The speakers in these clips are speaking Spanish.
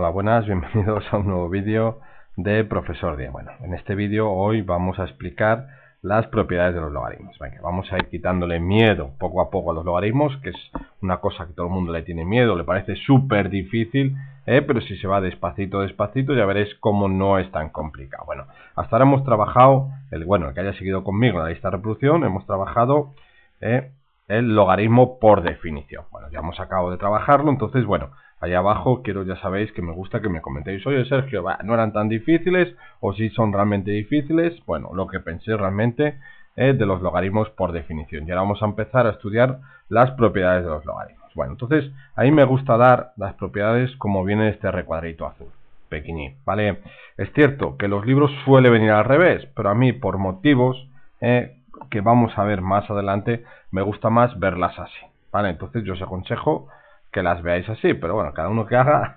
Hola, buenas, bienvenidos a un nuevo vídeo de Profesor Día. Bueno, en este vídeo hoy vamos a explicar las propiedades de los logaritmos. Venga, vamos a ir quitándole miedo poco a poco a los logaritmos, que es una cosa que todo el mundo le tiene miedo, le parece súper difícil, eh, pero si se va despacito, despacito, ya veréis cómo no es tan complicado. Bueno, hasta ahora hemos trabajado, el, bueno, el que haya seguido conmigo en la lista de reproducción, hemos trabajado eh, el logaritmo por definición. Bueno, ya hemos acabado de trabajarlo, entonces, bueno, Ahí abajo quiero, ya sabéis, que me gusta que me comentéis, oye Sergio, no eran tan difíciles, o si son realmente difíciles, bueno, lo que pensé realmente es de los logaritmos por definición. Y ahora vamos a empezar a estudiar las propiedades de los logaritmos. Bueno, entonces, ahí me gusta dar las propiedades como viene este recuadrito azul pequeñín, ¿vale? Es cierto que los libros suele venir al revés, pero a mí por motivos eh, que vamos a ver más adelante, me gusta más verlas así, ¿vale? Entonces yo os aconsejo que las veáis así, pero bueno, cada uno que haga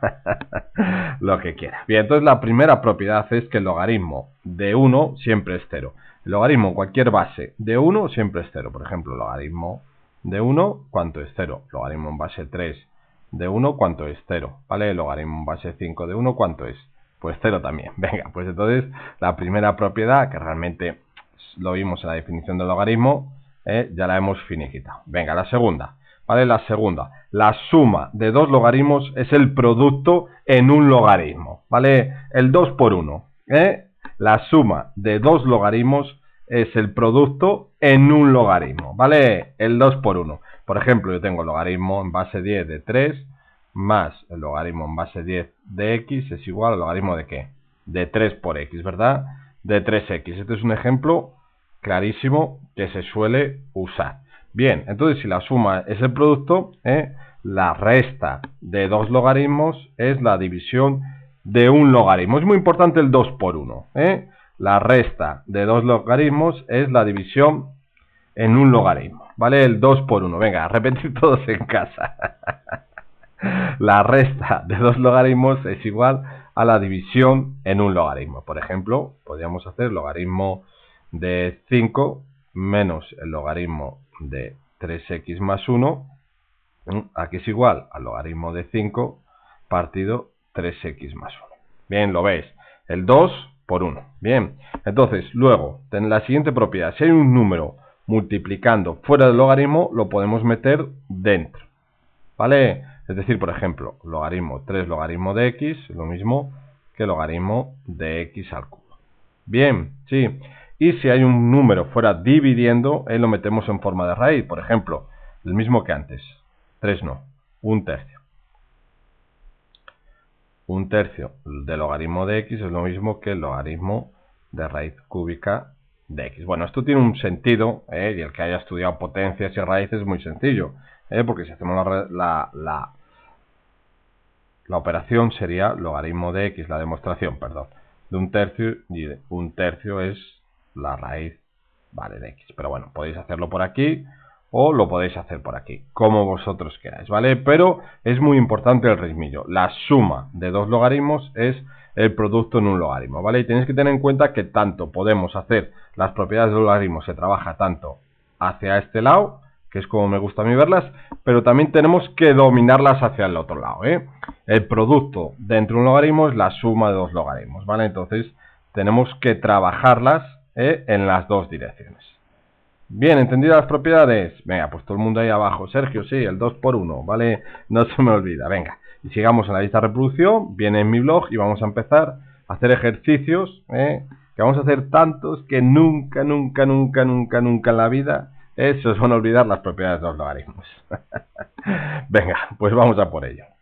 lo que quiera. Bien, entonces la primera propiedad es que el logaritmo de 1 siempre es 0. El logaritmo en cualquier base de 1 siempre es 0. Por ejemplo, logaritmo de 1, ¿cuánto es 0? Logaritmo en base 3 de 1, ¿cuánto es 0? ¿Vale? El logaritmo en base 5 de 1, ¿cuánto es? Pues 0 también. Venga, pues entonces la primera propiedad, que realmente lo vimos en la definición del logaritmo, eh, ya la hemos finiquitado. Venga, la segunda ¿vale? La segunda, la suma de dos logaritmos es el producto en un logaritmo, ¿vale? El 2 por 1, ¿eh? La suma de dos logaritmos es el producto en un logaritmo, ¿vale? El 2 por 1. Por ejemplo, yo tengo el logaritmo en base 10 de 3 más el logaritmo en base 10 de x es igual al logaritmo de qué? De 3 por x, ¿verdad? De 3x. Este es un ejemplo clarísimo que se suele usar. Bien, entonces si la suma es el producto, ¿eh? la resta de dos logaritmos es la división de un logaritmo. Es muy importante el 2 por 1. ¿eh? La resta de dos logaritmos es la división en un logaritmo. ¿Vale? El 2 por 1. Venga, repetir todos en casa. la resta de dos logaritmos es igual a la división en un logaritmo. Por ejemplo, podríamos hacer logaritmo de 5 menos el logaritmo de 3x más 1, aquí es igual al logaritmo de 5 partido 3x más 1. Bien, lo veis. El 2 por 1. Bien, entonces luego, en la siguiente propiedad, si hay un número multiplicando fuera del logaritmo, lo podemos meter dentro. ¿Vale? Es decir, por ejemplo, logaritmo 3 logaritmo de x, lo mismo que logaritmo de x al cubo. Bien, sí. Y si hay un número fuera dividiendo, eh, lo metemos en forma de raíz. Por ejemplo, el mismo que antes. 3 no, un tercio. Un tercio del logaritmo de x es lo mismo que el logaritmo de raíz cúbica de x. Bueno, esto tiene un sentido, eh, y el que haya estudiado potencias y raíces es muy sencillo, eh, porque si hacemos la, la, la, la, operación sería logaritmo de x, la demostración, perdón, de un tercio, y un tercio es la raíz vale de x. Pero bueno, podéis hacerlo por aquí o lo podéis hacer por aquí, como vosotros queráis, ¿vale? Pero es muy importante el ritmillo. La suma de dos logaritmos es el producto en un logaritmo, ¿vale? Y tenéis que tener en cuenta que tanto podemos hacer las propiedades de logaritmo, se trabaja tanto hacia este lado, que es como me gusta a mí verlas, pero también tenemos que dominarlas hacia el otro lado, ¿eh? El producto dentro de un logaritmo es la suma de dos logaritmos, ¿vale? Entonces tenemos que trabajarlas ¿eh? en las dos direcciones. Bien, entendidas las propiedades. Venga, pues todo el mundo ahí abajo. Sergio, sí, el 2 por 1 ¿vale? No se me olvida. Venga, y sigamos en la lista de reproducción. Viene en mi blog y vamos a empezar a hacer ejercicios, ¿eh? que vamos a hacer tantos que nunca, nunca, nunca, nunca, nunca en la vida ¿eh? se os van a olvidar las propiedades de los logaritmos. Venga, pues vamos a por ello.